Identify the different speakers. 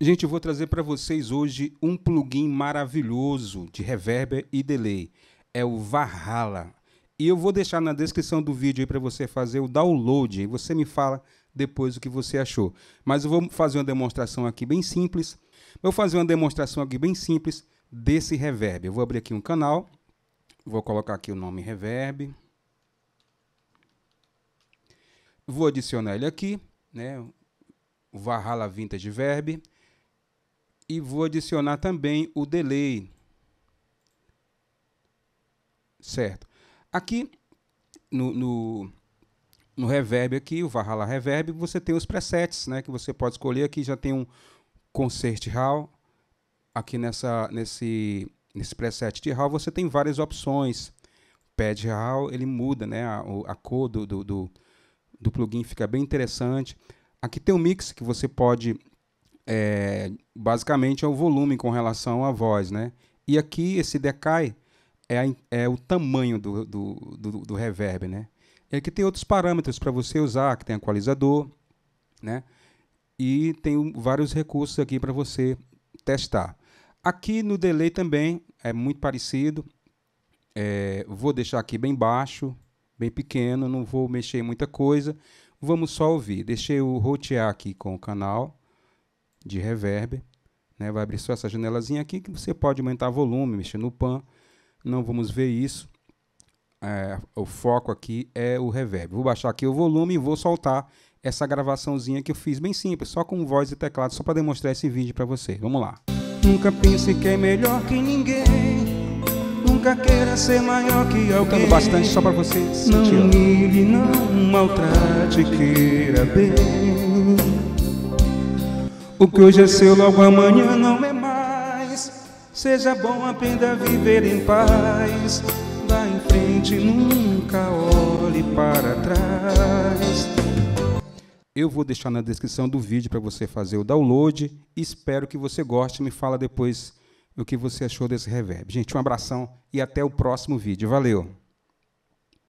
Speaker 1: Gente, eu vou trazer para vocês hoje um plugin maravilhoso de reverb e delay. É o Valhalla. E eu vou deixar na descrição do vídeo aí para você fazer o download. E você me fala depois o que você achou. Mas eu vou fazer uma demonstração aqui bem simples. Vou fazer uma demonstração aqui bem simples desse reverb. Eu vou abrir aqui um canal. Vou colocar aqui o nome reverb. Vou adicionar ele aqui, né? O Valhalla Vintage Verb e vou adicionar também o delay. Certo. Aqui no, no, no reverb aqui, o Valhalla Reverb, você tem os presets, né, que você pode escolher. Aqui já tem um Concert Hall. Aqui nessa, nesse, nesse preset de Hall você tem várias opções. Pad Hall, ele muda né, a, a cor do, do, do, do plugin, fica bem interessante. Aqui tem um mix que você pode é, basicamente é o volume com relação à voz, né? E aqui esse decai é, a, é o tamanho do, do, do, do reverb, né? E aqui tem outros parâmetros para você usar, que tem equalizador, né? E tem vários recursos aqui para você testar. Aqui no delay também é muito parecido. É, vou deixar aqui bem baixo, bem pequeno, não vou mexer em muita coisa. Vamos só ouvir. Deixei o rotear aqui com o canal de reverb. Né? Vai abrir só essa janelazinha aqui que você pode aumentar volume, mexer no pan. Não vamos ver isso. É, o foco aqui é o reverb. Vou baixar aqui o volume e vou soltar essa gravaçãozinha que eu fiz bem simples, só com voz e teclado, só para demonstrar esse vídeo para você. Vamos lá. Nunca pense que é melhor que ninguém.
Speaker 2: Nunca queira ser maior que tá alguém. Tendo bastante só para você Não humilhe, não maltrate, queira bem. O que hoje é seu, logo amanhã não é mais. Seja bom, aprenda a viver em paz. Vá em frente, nunca olhe para
Speaker 1: trás. Eu vou deixar na descrição do vídeo para você fazer o download. Espero que você goste. Me fala depois o que você achou desse reverb. Gente, um abração e até o próximo vídeo. Valeu!